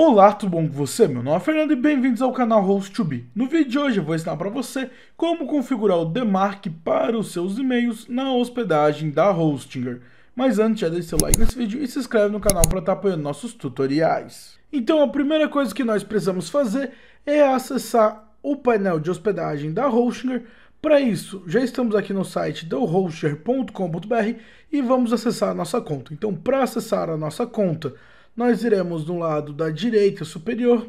Olá, tudo bom com você? Meu nome é Fernando e bem-vindos ao canal Host2B. No vídeo de hoje eu vou ensinar para você como configurar o DMARC para os seus e-mails na hospedagem da Hostinger. Mas antes, já deixe seu like nesse vídeo e se inscreve no canal para estar tá apoiando nossos tutoriais. Então a primeira coisa que nós precisamos fazer é acessar o painel de hospedagem da Hostinger. Para isso, já estamos aqui no site do hostinger.com.br e vamos acessar a nossa conta. Então para acessar a nossa conta, nós iremos no lado da direita superior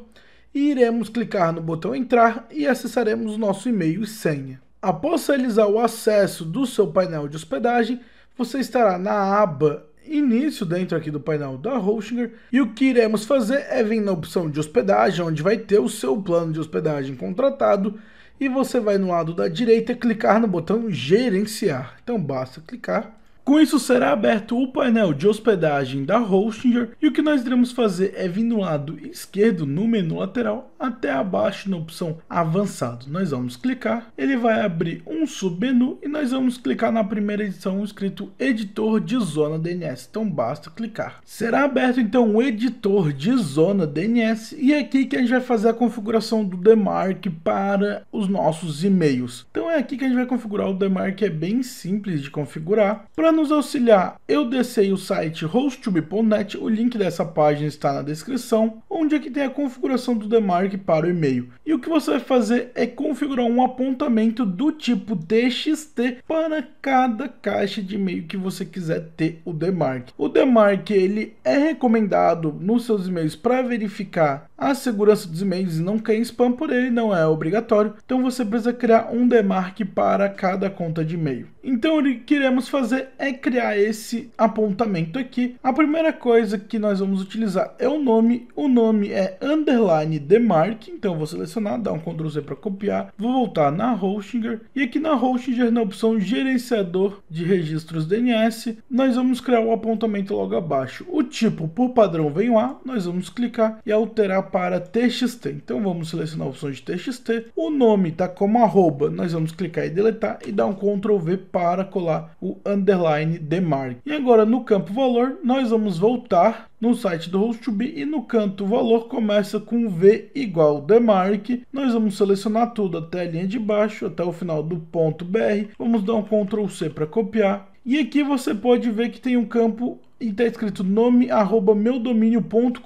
e iremos clicar no botão entrar e acessaremos nosso e-mail e senha. Após realizar o acesso do seu painel de hospedagem, você estará na aba início dentro aqui do painel da Hostinger e o que iremos fazer é vir na opção de hospedagem, onde vai ter o seu plano de hospedagem contratado e você vai no lado da direita clicar no botão gerenciar. Então basta clicar com isso será aberto o painel de hospedagem da Hostinger e o que nós iremos fazer é vir no lado esquerdo no menu lateral até abaixo na opção avançado. Nós vamos clicar, ele vai abrir um submenu e nós vamos clicar na primeira edição escrito editor de zona DNS, então basta clicar. Será aberto então o editor de zona DNS e é aqui que a gente vai fazer a configuração do DMARC para os nossos e-mails. Então é aqui que a gente vai configurar o DMARC, é bem simples de configurar. Para nos auxiliar, eu descei o site hosttube.net, o link dessa página está na descrição onde é que tem a configuração do DMARC para o e-mail. E o que você vai fazer é configurar um apontamento do tipo TXT para cada caixa de e-mail que você quiser ter o DMARC. O DMARC ele é recomendado nos seus e-mails para verificar a segurança dos e-mails e não cair spam por ele, não é obrigatório. Então você precisa criar um DMARC para cada conta de e-mail. Então o que queremos fazer é criar esse apontamento aqui. A primeira coisa que nós vamos utilizar é o nome, o nome nome é underline demark, então vou selecionar, dar um Ctrl Z para copiar, vou voltar na Hostinger e aqui na Hostinger na opção gerenciador de registros DNS, nós vamos criar o um apontamento logo abaixo. O tipo por padrão vem lá, nós vamos clicar e alterar para TXT. Então vamos selecionar a opção de TXT, o nome está como arroba, nós vamos clicar e deletar e dar um Ctrl V para colar o underline demark. E agora no campo valor, nós vamos voltar no site do Host2Be e no canto valor começa com V igual demarc. Nós vamos selecionar tudo até a linha de baixo, até o final do ponto .br. Vamos dar um Ctrl C para copiar. E aqui você pode ver que tem um campo e está escrito nome arroba meudomínio.com.br.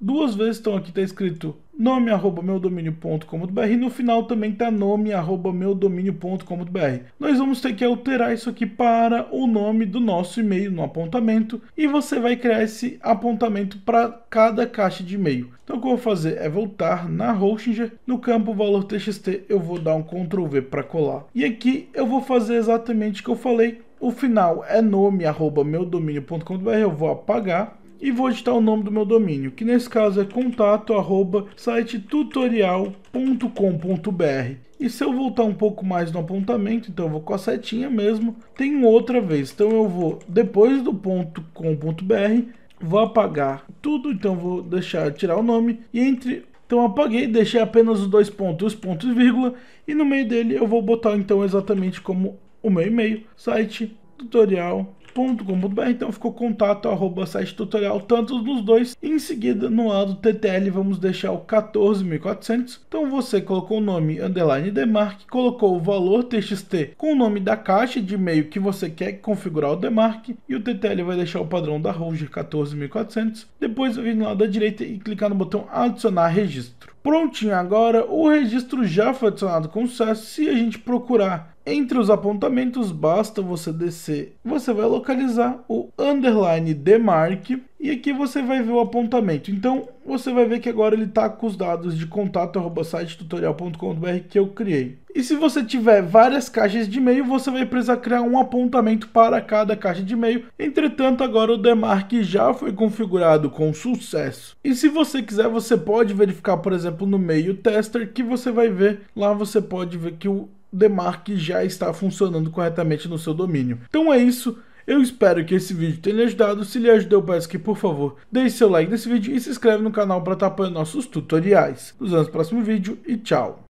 Duas vezes então aqui está escrito nome arroba meudomínio.com.br e no final também está nome arroba meudomínio.com.br. Nós vamos ter que alterar isso aqui para o nome do nosso e-mail no apontamento e você vai criar esse apontamento para cada caixa de e-mail. Então o que eu vou fazer é voltar na Hostinger, no campo valor txt eu vou dar um Ctrl V para colar. E aqui eu vou fazer exatamente o que eu falei, o final é nome arroba meudomínio.com.br, eu vou apagar e vou digitar o nome do meu domínio, que nesse caso é contato arroba site tutorial.com.br. E se eu voltar um pouco mais no apontamento, então eu vou com a setinha mesmo, tem outra vez. Então eu vou depois do ponto .com.br, vou apagar tudo, então vou deixar tirar o nome e entre então apaguei, deixei apenas os dois pontos, os pontos e vírgula, e no meio dele eu vou botar então exatamente como o meu e-mail, site tutorial com.br então ficou contato arroba site tutorial tanto dos dois. Em seguida, no lado TTL, vamos deixar o 14.400. Então você colocou o nome underline demark colocou o valor txt com o nome da caixa de e-mail que você quer configurar o demark e o TTL vai deixar o padrão da Roger 14400. Depois vir no lado da direita e clicar no botão adicionar registro. Prontinho agora, o registro já foi adicionado com sucesso. Se a gente procurar entre os apontamentos basta você descer, você vai localizar o underline demarc e aqui você vai ver o apontamento. Então você vai ver que agora ele está com os dados de contato arroba tutorial.com.br que eu criei. E se você tiver várias caixas de e-mail, você vai precisar criar um apontamento para cada caixa de e-mail. Entretanto, agora o Demarc já foi configurado com sucesso. E se você quiser, você pode verificar, por exemplo, no meio tester que você vai ver lá você pode ver que o demarque já está funcionando corretamente no seu domínio. Então é isso. Eu espero que esse vídeo tenha ajudado. Se lhe ajudou, peço que, por favor, deixe seu like nesse vídeo e se inscreve no canal para estar apoiando nossos tutoriais. Nos vemos no próximo vídeo e tchau!